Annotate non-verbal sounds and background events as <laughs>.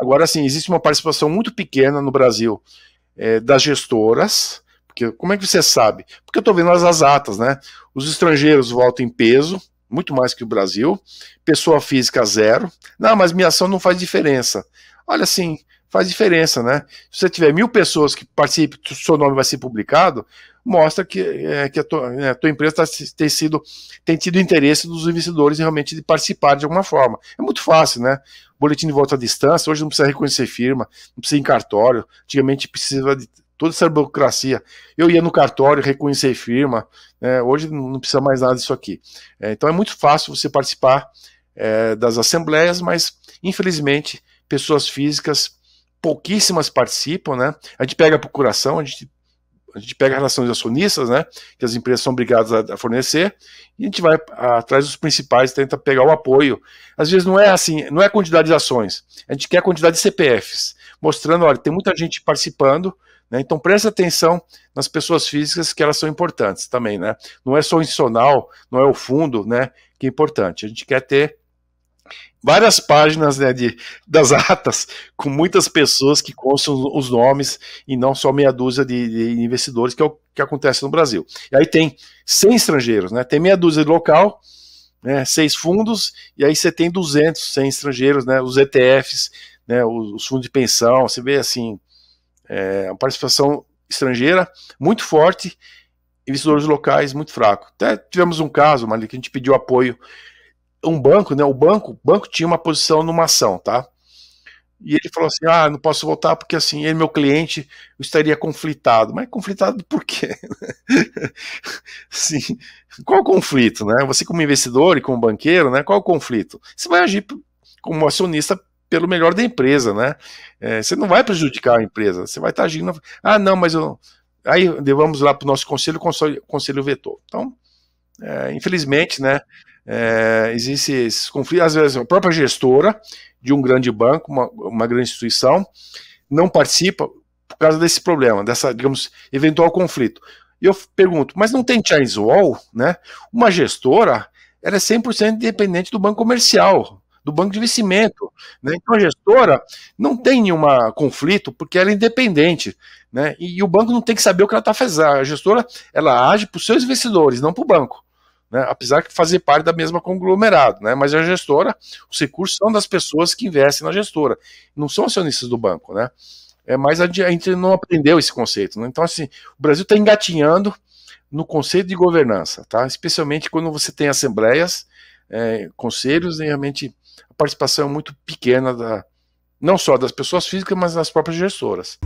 Agora, sim, existe uma participação muito pequena no Brasil é, das gestoras, porque como é que você sabe? Porque eu estou vendo as, as atas, né? Os estrangeiros votam em peso, muito mais que o Brasil, pessoa física zero. Não, mas minha ação não faz diferença. Olha, assim, faz diferença, né? Se você tiver mil pessoas que participem, seu nome vai ser publicado, mostra que, é, que a, tua, né, a tua empresa tá, tem, sido, tem tido interesse dos investidores realmente de participar de alguma forma. É muito fácil, né? Boletim de volta à distância, hoje não precisa reconhecer firma, não precisa ir em cartório, antigamente precisava de toda essa burocracia. Eu ia no cartório, reconhecer firma, né? hoje não precisa mais nada disso aqui. É, então é muito fácil você participar é, das assembleias, mas infelizmente pessoas físicas pouquíssimas participam, né? A gente pega a procuração, a gente, a gente pega relações acionistas, né? Que as empresas são obrigadas a, a fornecer, e a gente vai atrás dos principais, tenta pegar o apoio. Às vezes não é assim, não é a quantidade de ações, a gente quer a quantidade de CPFs, mostrando, olha, tem muita gente participando, né? Então preste atenção nas pessoas físicas que elas são importantes também, né? Não é só o institucional, não é o fundo, né? Que é importante. A gente quer ter várias páginas né, de, das <laughs> atas com muitas pessoas que constam os nomes e não só meia dúzia de, de, investidores, que é o que acontece no Brasil. E aí tem 100 estrangeiros, né, tem meia dúzia de local, né, seis fundos, e aí você tem 200, 100 estrangeiros, né, os ETFs, né, os, os fundos de pensão, você vê assim, é, a participação estrangeira muito forte, investidores locais muito fraco. Até tivemos um caso, Mali, que a gente pediu apoio um banco, né? O banco, banco tinha uma posição numa ação, tá? E ele falou assim: ah, não posso voltar porque assim, ele, meu cliente, eu estaria conflitado. Mas conflitado por quê? <laughs> Sim. Qual o conflito, né? Você, como investidor e como banqueiro, né? Qual o conflito? Você vai agir como acionista pelo melhor da empresa, né? É, você não vai prejudicar a empresa, você vai estar tá agindo. Ah, não, mas eu. Aí levamos lá para o nosso conselho, o conselho vetou. Então, é, infelizmente, né? é, existe esse conflito, às vezes a própria gestora de um grande banco, uma, uma grande instituição, não participa por causa desse problema, dessa, digamos, eventual conflito. E eu pergunto, mas não tem Chinese Wall, né? Uma gestora, ela é 100% independente do banco comercial, do banco de investimento. Né? Então a gestora não tem nenhum conflito porque ela é independente. Né? E, e, o banco não tem que saber o que ela está fazendo. A gestora ela age para os seus investidores, não para o banco. Né, apesar de fazer parte da mesma conglomerado, né, mas a gestora, os recursos são das pessoas que investem na gestora, não são acionistas do banco, né, é, mas a, gente não aprendeu esse conceito, né, então assim, o Brasil está engatinhando no conceito de governança, tá, especialmente quando você tem assembleias, é, conselhos, e realmente a participação é muito pequena, da, não só das pessoas físicas, mas das próprias gestoras.